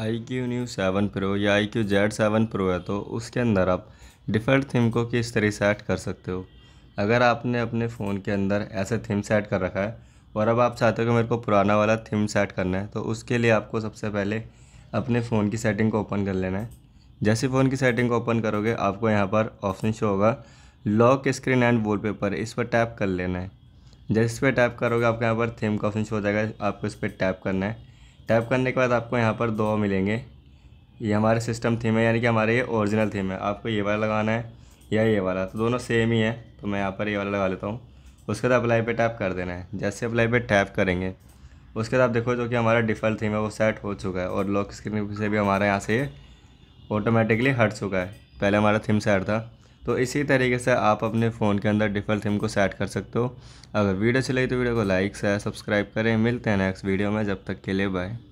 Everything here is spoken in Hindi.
आई क्यू न्यू सेवन प्रो या iQOO Z seven pro है तो उसके अंदर आप डिफ़ल्ट थीम को किस तरह सेट कर सकते हो अगर आपने अपने फ़ोन के अंदर ऐसे थीम सेट कर रखा है और अब आप चाहते हो कि मेरे को पुराना वाला थीम सेट करना है तो उसके लिए आपको सबसे पहले अपने फ़ोन की सेटिंग को ओपन कर लेना है जैसे फ़ोन की सेटिंग को ओपन करोगे आपको यहाँ पर ऑप्शन शो होगा लॉक स्क्रीन एंड पेपर इस पर टैप कर लेना है जैसे इस पर टैप करोगे आपको यहाँ पर थीम का ऑप्शन शो हो जाएगा आपको इस पर टैप करना है टैप करने के बाद आपको यहाँ पर दो मिलेंगे ये हमारे सिस्टम थीम है यानी कि हमारे ये ओरिजिनल थीम है आपको ये वाला लगाना है या ये वाला तो दोनों सेम ही है तो मैं यहाँ पर ये वाला लगा लेता हूँ उसके बाद अप्लाई पे टैप कर देना है जैसे अप्लाई पे टैप करेंगे उसके बाद आप देखो जो कि हमारा डिफ़ॉल्ट थीम है वो सेट हो चुका है और लॉक स्क्रीन से भी हमारा यहाँ से ऑटोमेटिकली हट चुका है पहले हमारा थीम सेट था तो इसी तरीके से आप अपने फ़ोन के अंदर डिफल थीम को सेट कर सकते हो अगर वीडियो अच्छी लगी तो वीडियो को लाइक शेयर सब्सक्राइब करें मिलते हैं नेक्स्ट वीडियो में जब तक के लिए बाय